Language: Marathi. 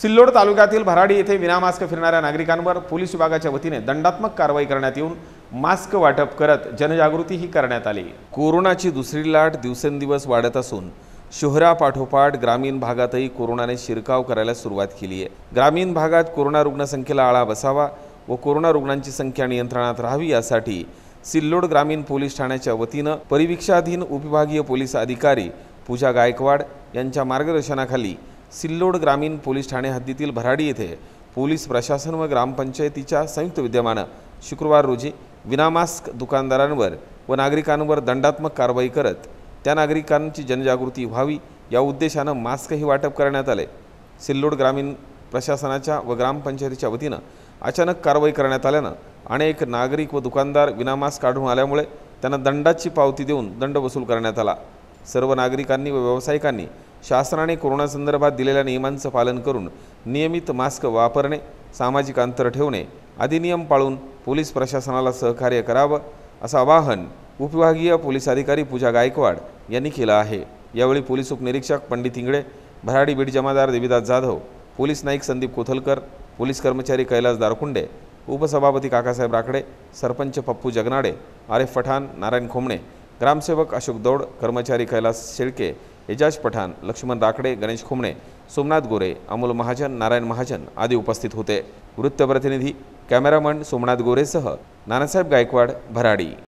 सिल्लोड तालुक्यातील भराडी येथे विनामास्क फिरणाऱ्या नागरिकांवर पोलीस विभागाच्या वतीने दंडात्मक कारवाई करण्यात येऊन मास्क वाटप करत जनजागृतीही करण्यात आली कोरोनाची दुसरी लाट दिवसेंदिवस वाढत असून शहरापाठोपाठ ग्रामीण भागातही कोरोनाने शिरकाव करायला सुरुवात केली आहे ग्रामीण भागात कोरोना रुग्णसंख्येला आळा बसावा व कोरोना रुग्णांची संख्या नियंत्रणात राहावी यासाठी सिल्लोड ग्रामीण पोलीस ठाण्याच्या वतीनं परिवीक्षाधीन उपविभागीय पोलीस अधिकारी पूजा गायकवाड यांच्या मार्गदर्शनाखाली सिल्लोड ग्रामीण पोलीस ठाणे हद्दीतील भराडी येथे पोलीस प्रशासन व ग्रामपंचायतीच्या संयुक्त विद्यमानं शुक्रवार रोजी विनामास्क दुकानदारांवर व नागरिकांवर दंडात्मक कारवाई करत त्या नागरिकांची जनजागृती व्हावी या उद्देशानं मास्कही वाटप करण्यात आले सिल्लोड ग्रामीण प्रशासनाच्या व ग्रामपंचायतीच्या वतीनं अचानक कारवाई करण्यात आल्यानं अनेक नागरिक व दुकानदार विनामास्क काढून आल्यामुळे त्यांना दंडाची पावती देऊन दंड वसूल करण्यात आला सर्व नागरिकांनी व व्यावसायिकांनी शासनाने कोरोनासंदर्भात दिलेल्या नियमांचं पालन करून नियमित मास्क वापरणे सामाजिक अंतर ठेवणे अधिनियम पाळून पोलीस प्रशासनाला सहकार्य करावं असं आवाहन उपविभागीय पोलीस अधिकारी पूजा गायकवाड यांनी केलं आहे यावेळी पोलीस उपनिरीक्षक पंडित इंगळे भराडी बीड जमादार देवीदास जाधव पोलीस नाईक संदीप कोथलकर पोलीस कर्मचारी कैलास दारकुंडे उपसभापती काकासाहेब राकडे सरपंच पप्पू जगनाडे एफ पठाण नारायण खोमणे ग्रामसेवक अशोक दौड कर्मचारी कैलास शेळके एजाज पठाण लक्ष्मण राकडे गणेश खुमणे सोमनाथ गोरे अमोल महाजन नारायण महाजन आदी उपस्थित होते वृत्तप्रतिनिधी कॅमेरामन सोमनाथ गोरेसह नानासाहेब गायकवाड भराडी